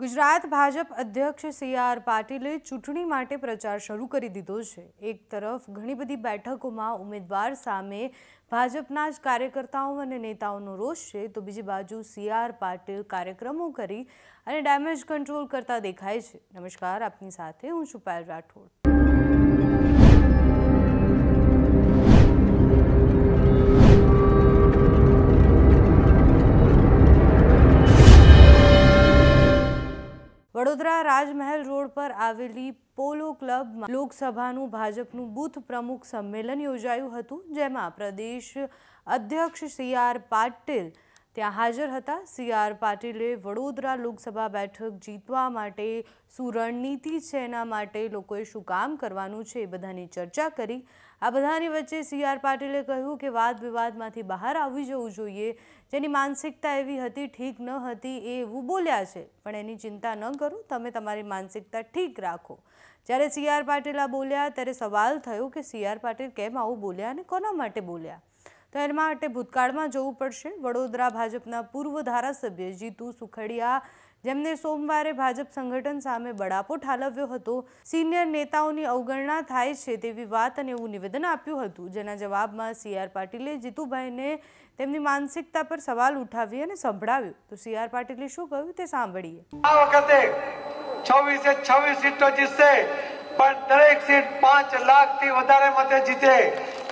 ગુજરાત ભાજપ અધ્યક્ષ C R પાટીલે ચૂંટણી માટે પ્રચાર શરૂ કરી દીધો છે એક તરફ ઘણી બધી બેઠકોમાં ઉમેદવાર સામે ભાજપના જ કાર્યકર્તાઓ અને નેતાઓનો રોષ છે તો બીજી બાજુ સી આર પાટીલ કાર્યક્રમો કરી અને ડેમેજ કંટ્રોલ કરતા દેખાય છે નમસ્કાર આપની સાથે હું છુપાયેલ રાઠોડ વડોદરા રાજમહેલ રોડ પર આવેલી પોલો ક્લબમાં લોકસભાનું ભાજપનું બુથ પ્રમુખ સંમેલન યોજાયું હતું જેમાં પ્રદેશ અધ્યક્ષ સી આર પાટીલ ત્યાં હાજર હતા સી આર પાટીલે વડોદરા લોકસભા બેઠક જીતવા માટે શું રણનીતિ છે એના માટે લોકોએ શું કામ કરવાનું છે એ બધાની ચર્ચા કરી આ બધાની વચ્ચે સી આર પાટીલે કહ્યું કે વાદ વિવાદમાંથી બહાર આવી જવું જોઈએ જેની માનસિકતા એવી હતી ઠીક ન હતી એ એવું બોલ્યા છે પણ એની ચિંતા ન કરો તમે તમારી માનસિકતા ઠીક રાખો જ્યારે સી આર પાટીલ આ બોલ્યા ત્યારે સવાલ થયો કે સી આર પાટીલ કેમ આવું બોલ્યા અને કોના માટે બોલ્યા તો એના માટે ભૂતકાળમાં જવું પડશે વડોદરા ભાજપના પૂર્વ ધારાસભ્ય જીતુ સુખડિયા જેમને સોમવારે ભાજપ સંગઠન સામે બળાપો ઠાલવ્યો હતો સિનિયર નેતાઓની અવગણના થાય છે તેવી વાત અને એવું નિવેદન આપ્યું હતું જેના જવાબમાં સી આર પાટીલે જીતુભાઈને તેમની માનસિકતા પર સવાલ ઉઠાવી અને સંભળાવ્યું તો સી આર પાટીલે શું કહ્યું તે સાંભળીએ આ વખતે છવ્વીસે છવ્વીસ સીટો જીતશે પણ દરેક સીટ પાંચ લાખ થી વધારે મતે જીતે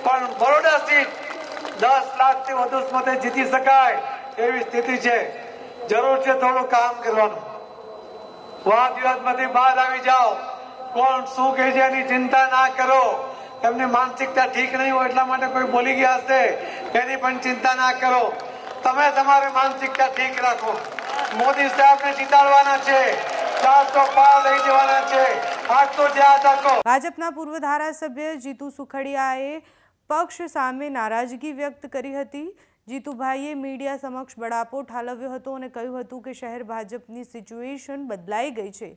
પણ બરોડા સીટ દસ લાખથી વધુ મતે જીતી શકાય એવી સ્થિતિ છે જરૂર છે થોડું કામ કરવાનું વાદ વિવાદમાંથી બહાર આવી જાઓ કોણ શું કહે છે એની ચિંતા ના કરો એમની માનસિકતા ઠીક નહીં હોય એટલા માટે કોઈ બોલી ગયા હશે એની પણ ચિંતા ના કરો તમે તમારી માનસિકતા ઠીક રાખો મોદી સાહેબને જીતાડવાના છે ભાજપના પૂર્વ ધારાસભ્ય જીતુ સુખડિયાએ પક્ષ સામે નારાજગી વ્યક્ત કરી હતી જીતુભાઈએ મીડિયા સમક્ષ બળાપો ઠાલવ્યો હતો અને કહ્યું હતું કે શહેર ભાજપની સિચ્યુએશન બદલાઈ ગઈ છે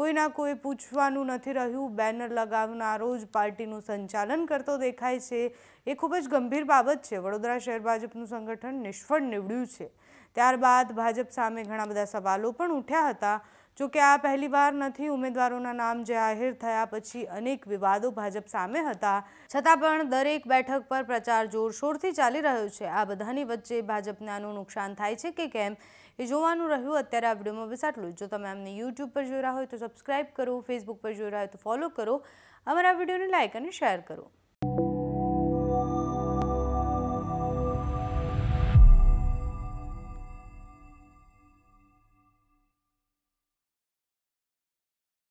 કોઈના કોઈ પૂછવાનું નથી રહ્યું બેનર લગાવનારો જ પાર્ટીનું સંચાલન કરતો દેખાય છે એ ખૂબ જ ગંભીર બાબત છે વડોદરા શહેર ભાજપનું સંગઠન નિષ્ફળ નીવડ્યું છે ત્યારબાદ ભાજપ સામે ઘણા બધા સવાલો પણ ઉઠ્યા હતા જો કે આ પહેલીવાર નથી ઉમેદવારોના નામ જાહેર થયા પછી અનેક વિવાદો ભાજપ સામે હતા છતાં પણ દરેક બેઠક પર પ્રચાર જોરશોરથી ચાલી રહ્યો છે આ બધાની વચ્ચે ભાજપને આનું નુકસાન થાય છે કે કેમ એ જોવાનું રહ્યું અત્યારે આ વિડીયોમાં બસ આટલું જો તમે અમને યુટ્યુબ પર જોઈ રહ્યા હોય તો સબસ્ક્રાઈબ કરો ફેસબુક પર જોઈ રહ્યા હોય તો ફોલો કરો અમારા વિડીયોને લાઇક અને શેર કરો